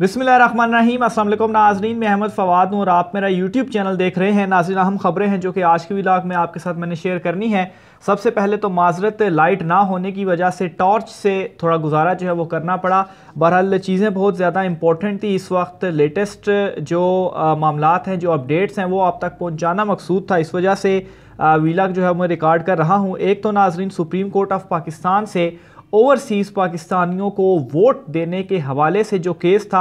बिसमीम असल नाजरीन मैं अहमद फ़वाद हूँ और आप मेरा यूट्यूब चैनल देख रहे हैं नाजिन अहम खबरें हैं जो कि आज की व्लाग में आपके साथ मैंने शेयर करनी है सबसे पहले तो माजरत लाइट ना होने की वजह से टॉर्च से थोड़ा गुजारा जो है वो करना पड़ा बहरहाल चीज़ें बहुत ज़्यादा इंपॉर्टेंट थी इस वक्त लेटेस्ट जो मामला हैं जो अपडेट्स हैं वो आप तक पहुँचाना मकसूद था इस वजह से वीलाग जो है मैं रिकॉर्ड कर रहा हूँ एक तो नाजरीन सुप्रीम कोर्ट ऑफ पाकिस्तान से ओवरसीज़ पाकिस्तानियों को वोट देने के हवाले से जो केस था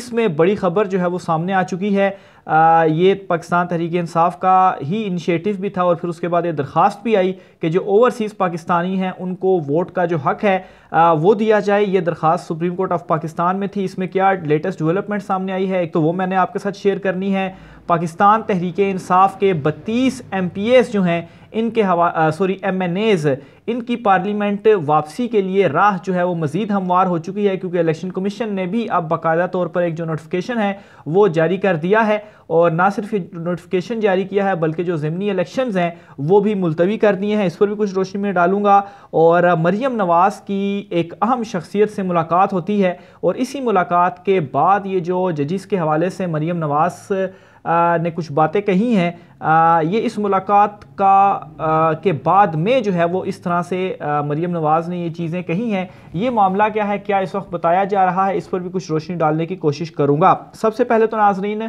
इसमें बड़ी खबर जो है वो सामने आ चुकी है ये पाकिस्तान तहरीक इंसाफ का ही इनिशिएटिव भी था और फिर उसके बाद ये दरख्वास्त भी आई कि जो ओवरसीज़ पाकिस्तानी हैं उनको वोट का जो हक है आ, वो दिया जाए ये दरख्वास्त सुप्रीम कोर्ट ऑफ पाकिस्तान में थी इसमें क्या लेटेस्ट डेवलपमेंट सामने आई है एक तो वो मैंने आपके साथ शेयर करनी है पाकिस्तान तहरीक इंसाफ के बत्तीस एम जो हैं इनके हवा सॉरी एम एन एज़ इनकी पार्लियामेंट वापसी के लिए राह जो है वो मज़ीद हमवार हो चुकी है क्योंकि इलेक्शन कमीशन ने भी अब बाकायदा तौर पर एक जो नोटिफिकेशन है वो जारी कर दिया है और ना सिर्फ नोटिफिकेशन जारी किया है बल्कि जो ज़मनी इलेक्शन हैं वो भी मुलतवी कर दिए हैं इस पर भी कुछ रोशनी में डालूंगा और मरीम नवाज़ की एक अहम शख्सियत से मुलाकात होती है और इसी मुलाकात के बाद ये जो जजिस के हवाले से मरीम नवाज़ ने कुछ बातें कही हैं आ, ये इस मुलाकात का आ, के बाद में जो है वो इस तरह से आ, मरीम नवाज़ ने ये चीज़ें कही हैं ये मामला क्या है क्या इस वक्त बताया जा रहा है इस पर भी कुछ रोशनी डालने की कोशिश करूँगा सबसे पहले तो नाजरीन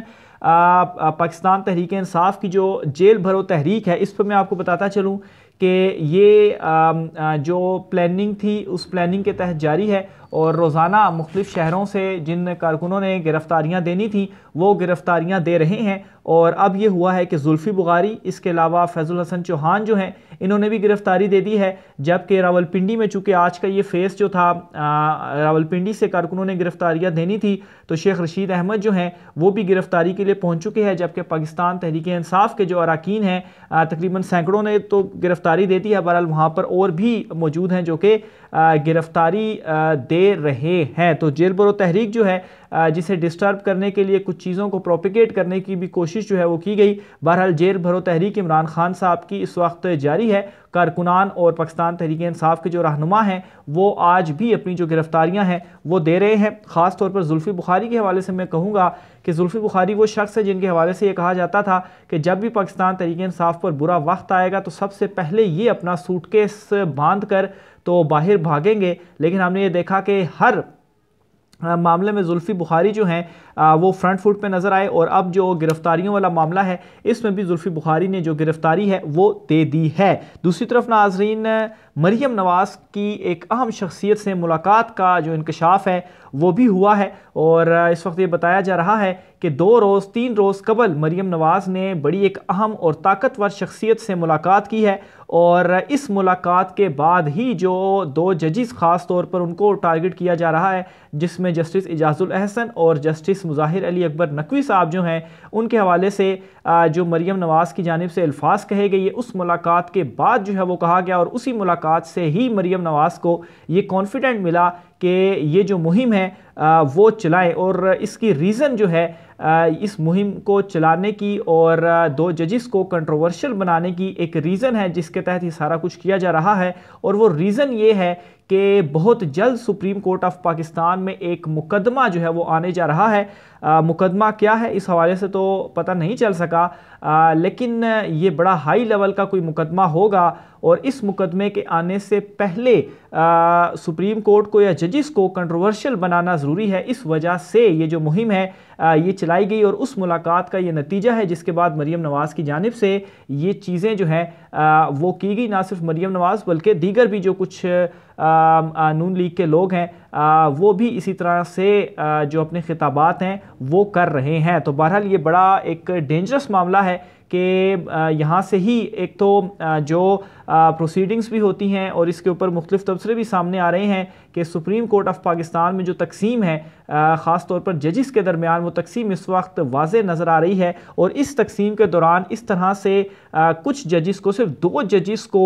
पाकिस्तान तहरीक इंसाफ की जो जेल भरो तहरीक है इस पर मैं आपको बताता चलूँ कि ये जो प्लानिंग थी उस प्लानिंग के तहत जारी है और रोज़ाना मुख्तफ शहरों से जिन कारकुनों ने गिरफ़्तारियाँ देनी थी वो गिरफ़्तारियाँ दे रहे हैं और अब ये हुआ है कि जुल्फ़ी बुखारी इसके अलावा फैज़ुल हसन चौहान जो हैं इन्होंने भी गिरफ़्तारी दे दी है जबकि रावलपिंडी में चूंकि आज का ये फेस जो था रावलपिंडी से कारकुनों ने गिरफ़्तारियाँ देनी थी तो शेख रशीद अहमद जो हैं वो भी गिरफ़्तारी के लिए पहुँच चुके हैं जबकि पाकिस्तान तहरीक इंसाफ के जो अरकान हैं तकरीबन सैकड़ों ने तो गिरफ़्तारी दे दी है बहरहाल वहाँ पर और भी मौजूद हैं जो कि गिरफ़्तारी दे रहे हैं तो जेल बरो तहरीक जो है जिसे डिस्टर्ब करने के लिए कुछ चीज़ों को प्रोपिकेट करने की भी कोशिश जो है वो की गई बहरहाल जेल भरो तहरीक इमरान खान साहब की इस वक्त जारी है कारकुनान और पाकिस्तान तहरीक इंसाफ के जो रहनुमा हैं वो आज भी अपनी जो गिरफ्तारियां हैं वो दे रहे हैं ख़ास तौर पर जुल्फ़ी बुखारी के हवाले से मैं कहूँगा कि जुल्फ़ी बुखारी वो शख्स है जिनके हवाले से ये कहा जाता था कि जब भी पाकिस्तान तहरीक इंसाफ पर बुरा वक्त आएगा तो सबसे पहले ये अपना सूटकेस बांध कर तो बाहर भागेंगे लेकिन हमने ये देखा कि हर मामले में जुल्फ़ी बुखारी जो हैं वो फ्रंट फुट पे नज़र आए और अब जो गिरफ़्तारियों वाला मामला है इसमें भी जुल्फ़ी बुखारी ने जो गिरफ़्तारी है वो दे दी है दूसरी तरफ नाजरीन मरीम नवाज़ की एक अहम शख्सियत से मुलाकात का जो इंकशाफ है वो भी हुआ है और इस वक्त ये बताया जा रहा है कि दो रोज़ तीन रोज़ कबल मरीम नवाज़ ने बड़ी एक अहम और ताकतवर शख्सियत से मुलाकात की है और इस मुलाकात के बाद ही जो दो जजिस ख़ास तौर पर उनको टारगेट किया जा रहा है जिसमें जस्टिस एजाज़ुल अहसन और जस्टिस मुजाहिर अली अकबर नकवी साहब जो हैं उनके हवाले से जो मरीम नवाज़ की जानब से अल्फाज कहे गए उस मुलाकात के बाद जो है वो कहा गया और उसी मुलाकात से ही मरीम नवाज़ को ये कॉन्फिडेंट मिला कि ये जो मुहिम है वो चलाएं और इसकी रीज़न जो है इस मुहिम को चलाने की और दो जजिस को कंट्रोवर्शियल बनाने की एक रीज़न है जिसके तहत ये सारा कुछ किया जा रहा है और वो रीज़न ये है कि बहुत जल्द सुप्रीम कोर्ट ऑफ पाकिस्तान में एक मुकदमा जो है वो आने जा रहा है मुकदमा क्या है इस हवाले से तो पता नहीं चल सका आ, लेकिन ये बड़ा हाई लेवल का कोई मुकदमा होगा और इस मुकदमे के आने से पहले आ, सुप्रीम कोर्ट को या जजिस को कंट्रोवर्शियल बनाना ज़रूरी है इस वजह से ये जो मुहिम है ये चलाई गई और उस मुलाकात का ये नतीजा है जिसके बाद मरीम नवाज़ की जानब से ये चीज़ें जो हैं वो की गई ना सिर्फ मरीम नवाज़ बल्कि दीगर भी जो कुछ नून लीग के लोग हैं वो भी इसी तरह से जो अपने खिताबात हैं वो कर रहे हैं तो बहरहाल ये बड़ा एक डेंजरस मामला है कि यहाँ से ही एक तो जो प्रोसीडिंग्स भी होती हैं और इसके ऊपर मुख्तफ तबसरे भी सामने आ रहे हैं कि सुप्रीम कोर्ट ऑफ पाकिस्तान में जो तकसीम है ख़ास तौर पर जजिस के दरमियान वो तकसीम इस वक्त वाज नज़र आ रही है और इस तकसीम के दौरान इस तरह से कुछ जजिस को सिर्फ दो जजिस को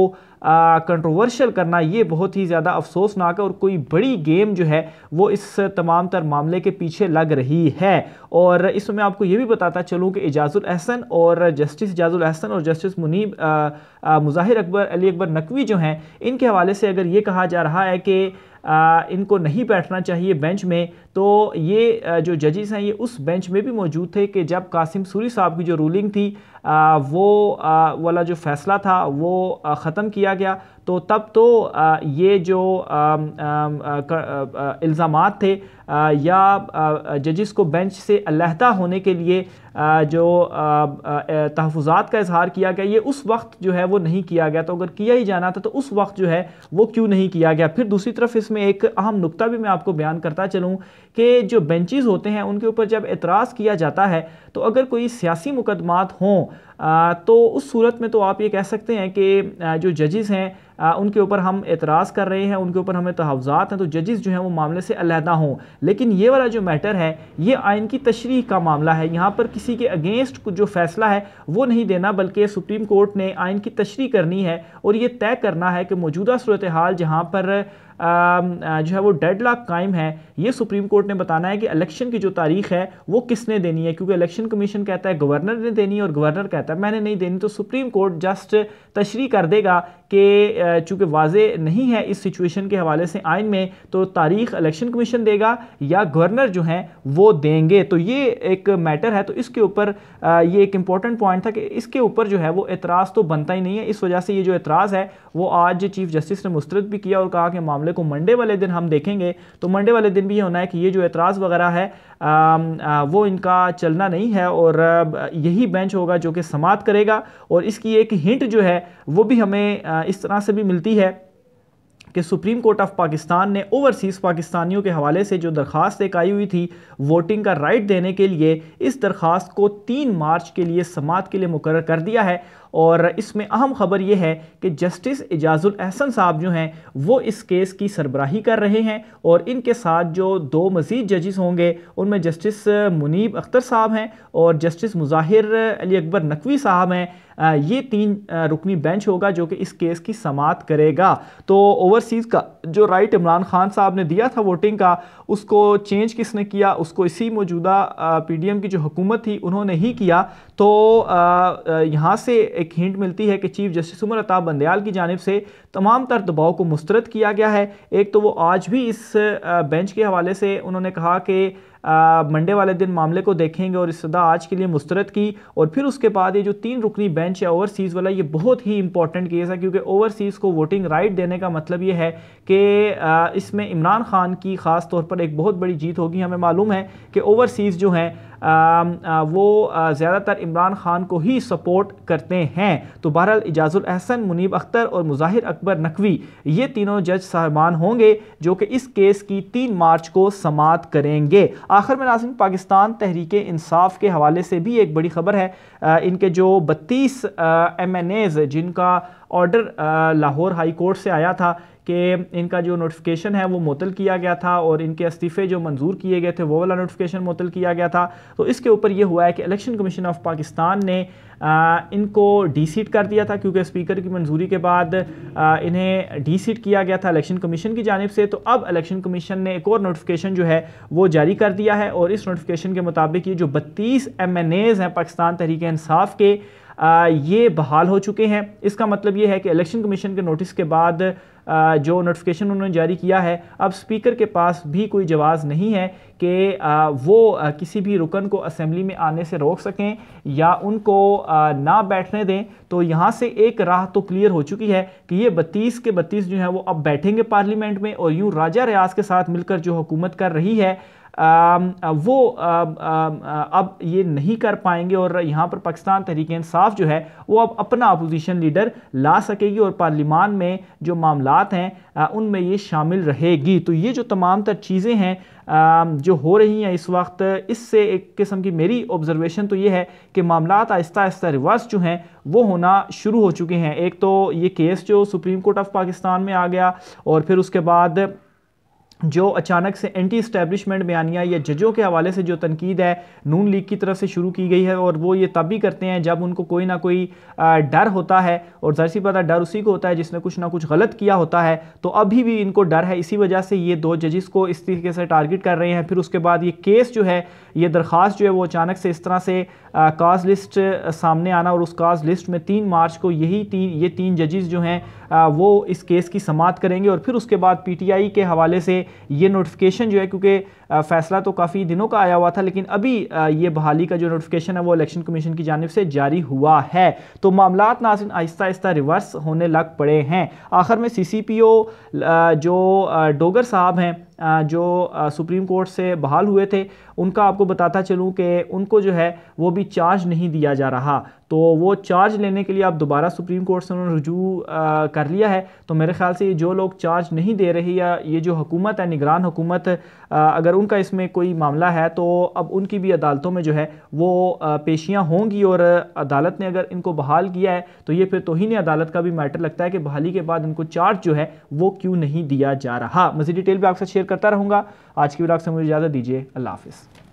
कंट्रोवर्शियल करना ये बहुत ही ज़्यादा अफसोसनाक है और कोई बड़ी गेम जो है वो इस तमाम तर मामले के पीछे लग रही है और इसमें आपको ये भी बताता चलूँ कि एजाजुल एहसन और जस्टिस एजाजुल एहसन और जस्टिस मुनीब मुजाहिर अकबर अली अकबर नकवी जो हैं इनके हवाले से अगर ये कहा जा रहा है कि आ, इनको नहीं बैठना चाहिए बेंच में तो ये जो जजेस हैं ये उस बेंच में भी मौजूद थे कि जब कासिम सूरी साहब की जो रूलिंग थी आ, वो आ, वाला जो फ़ैसला था वो ख़त्म किया गया तो तब तो ये जो इल्ज़ाम थे या जजिस को बेंच से अलहदा होने के लिए जो तहफात का इजहार किया गया ये उस वक्त जो है वो नहीं किया गया तो अगर किया ही जाना था तो उस वक्त जो है वो क्यों नहीं किया गया फिर दूसरी तरफ इसमें एक अहम नुकता भी मैं आपको बयान करता चलूँ कि जो बेंचेस होते हैं उनके ऊपर जब एतराज़ किया जाता है तो अगर कोई सियासी मुकदमात हों तो उस सूरत में तो आप ये कह सकते हैं कि जो जजेस हैं आ, उनके ऊपर हम एतराज़ कर रहे हैं उनके ऊपर हमें तहफ़ात हैं तो जजेस जो हैं वो मामले से अलहदा हों लेकिन ये वाला जो मैटर है ये आइन की तशरी का मामला है यहाँ पर किसी के अगेंस्ट जो फैसला है वो नहीं देना बल्कि सुप्रीम कोर्ट ने आइन की तशरी करनी है और ये तय करना है कि मौजूदा सूरत हाल जहाँ पर जो है वो डेड लॉक कायम है ये सुप्रीम कोर्ट ने बताना है कि इलेक्शन की जो तारीख है वो किसने देनी है क्योंकि इलेक्शन कमीशन कहता है गवर्नर ने देनी है और गवर्नर कहता है मैंने नहीं देनी तो सुप्रीम कोर्ट जस्ट तशरी कर देगा कि चूंकि वाजे नहीं है इस सिचुएशन के हवाले से आइन में तो तारीख इलेक्शन कमीशन देगा या गवर्नर जो हैं वो देंगे तो ये एक मैटर है तो इसके ऊपर ये एक इंपॉर्टेंट पॉइंट था कि इसके ऊपर जो है वो एतराज़ तो बनता ही नहीं है इस वजह से ये जो एतराज़ है वो आज चीफ जस्टिस ने मुस्तरद भी किया और कहा कि मामला मामले को मंडे वाले दिन हम देखेंगे तो मंडे वाले दिन भी ये होना है कि ये जो एतराज़ वगैरह है आ, आ, वो इनका चलना नहीं है और यही बेंच होगा जो कि समाप्त करेगा और इसकी एक हिंट जो है वो भी हमें इस तरह से भी मिलती है कि सुप्रीम कोर्ट ऑफ पाकिस्तान ने ओवरसीज़ पाकिस्तानियों के हवाले से जो दरख्वास्त एक आई हुई थी वोटिंग का राइट देने के लिए इस दरख्वास्त को तीन मार्च के लिए समात के लिए मुकर कर दिया है और इसमें अहम ख़बर यह है कि जस्टिस एजाजुल अहसन साहब जो हैं वो इस केस की सरबराही कर रहे हैं और इनके साथ जो दो मज़ीद जजेस होंगे उनमें जस्टिस मुनीब अख्तर साहब हैं और जस्टिस मुजाहिर अली अकबर नकवी साहब हैं ये तीन रुकनी बेंच होगा जो कि इस केस की समात करेगा तो ओवरसीज़ का जो राइट इमरान खान साहब ने दिया था वोटिंग का उसको चेंज किसने किया उसको इसी मौजूदा पीडीएम की जो हुकूमत थी उन्होंने ही किया तो यहाँ से एक हिंट मिलती है कि चीफ जस्टिस उमर अताब बंदयाल की जानब से तमाम तर दबाव को मुस्रद किया गया है एक तो वो आज भी इस बेंच के हवाले से उन्होंने कहा कि मंडे वाले दिन मामले को देखेंगे और इस सदा आज के लिए मुस्रद की और फिर उसके बाद ये जो तीन रुकनी बेंच है ओवरसीज़ वाला ये बहुत ही इंपॉर्टेंट केस है क्योंकि ओवरसीज़ को वोटिंग राइट देने का मतलब ये है कि इसमें इमरान खान की ख़ास तौर पर एक बहुत बड़ी जीत होगी हमें मालूम है कि ओवरसीज़ जो हैं वो ज़्यादातर इमरान खान को ही सपोर्ट करते हैं तो बहरहाल एजाजुल अहसन मुनीब अख्तर और मुजाहिर अकबर नकवी ये तीनों जज साहबान होंगे जो कि इस केस की तीन मार्च को समात करेंगे आखिर में नाजिम पाकिस्तान तहरीक इंसाफ के हवाले से भी एक बड़ी खबर है इनके जो बत्तीस एम एन एज जिनका ऑर्डर लाहौर हाई कोर्ट से आया था कि इनका जो नोटिफिकेशन है वो मुतल किया गया था और इनके इस्तीफ़े जो मंजूर किए गए थे वो वाला नोटिफिकेशन मुतल किया गया था तो इसके ऊपर ये हुआ है कि इलेक्शन कमीशन ऑफ पाकिस्तान ने आ, इनको डी सीट कर दिया था क्योंकि स्पीकर की मंजूरी के बाद आ, इन्हें डी सीट किया गया था इलेक्शन कमीशन की जानब से तो अब इलेक्शन कमीशन ने एक और नोटिफिकेशन जो है वो जारी कर दिया है और इस नोटिफिकेशन के मुताबिक ये जो बत्तीस एम एन एज़ हैं पाकिस्तान तहरीक इंसाफ के ये बहाल हो चुके हैं इसका मतलब ये है कि इलेक्शन कमीशन के नोटिस के बाद जो नोटिफिकेशन उन्होंने जारी किया है अब स्पीकर के पास भी कोई जवाब नहीं है कि वो किसी भी रुकन को असम्बली में आने से रोक सकें या उनको ना बैठने दें तो यहाँ से एक राह तो क्लियर हो चुकी है कि ये बत्तीस के बत्तीस जो है वो अब बैठेंगे पार्लियामेंट में और यूँ राजा रियाज के साथ मिलकर जो हुकूमत कर रही है वो अब ये नहीं कर पाएंगे और यहाँ पर पाकिस्तान तहरीक इंसाफ जो है वो अब अपना अपोजिशन लीडर ला सकेगी और पार्लिमान में जो मामला हैं उनमें ये शामिल रहेगी तो ये जो तमाम तर चीज़ें हैं जो हो रही हैं इस वक्त इससे एक किस्म की मेरी ऑब्जर्वेशन तो ये है कि मामला आहिस्ता आहिस्ता रिवर्स जो हैं वो होना शुरू हो चुके हैं एक तो ये केस जो सुप्रीम कोर्ट ऑफ पाकिस्तान में आ गया और फिर उसके बाद जो अचानक से एंटी इस्टेब्लिशमेंट बयानिया या जजों के हवाले से जो तनकीद है नून लीग की तरफ से शुरू की गई है और वो ये तब भी करते हैं जब उनको कोई ना कोई डर होता है और ज़र सी पता डर उसी को होता है जिसने कुछ ना कुछ गलत किया होता है तो अभी भी इनको डर है इसी वजह से ये दो जजिस को इस तरीके से टारगेट कर रहे हैं फिर उसके बाद ये केस जो है ये दरख्वास्त जो है वो अचानक से इस तरह से काज लिस्ट सामने आना और उस काज लिस्ट में तीन मार्च को यही तीन ये तीन जजिस जो हैं वो इस केस की समाप्त करेंगे और फिर उसके बाद पीटीआई के हवाले से ये नोटिफिकेशन जो है क्योंकि फैसला तो काफ़ी दिनों का आया हुआ था लेकिन अभी ये बहाली का जो नोटिफिकेशन है वो इलेक्शन कमीशन की जानब से जारी हुआ है तो मामला नासिन आहिस्ता आहिस्ता रिवर्स होने लग पड़े हैं आखिर में सी जो डोगर साहब हैं जो सुप्रीम कोर्ट से बहाल हुए थे उनका आपको बताता चलूँ कि उनको जो है वो भी चार्ज नहीं दिया जा रहा तो वो चार्ज लेने के लिए आप दोबारा सुप्रीम कोर्ट से उन्होंने रजू कर लिया है तो मेरे ख्याल से ये जो लोग चार्ज नहीं दे रहे या ये जो हुकूमत है निगरान हुकूमत अगर उनका इसमें कोई मामला है तो अब उनकी भी अदालतों में जो है वो पेशियाँ होंगी और अदालत ने अगर इनको बहाल किया है तो ये फिर तोहन अदालत का भी मैटर लगता है कि बहाली के बाद इनको चार्ज जो है वो क्यों नहीं दिया जा रहा मजीद डिटेल भी आपसे शेयर करता रहूँगा आज की ब्लॉग से मुझे इजाज़त दीजिए अल्लाह हाफिज़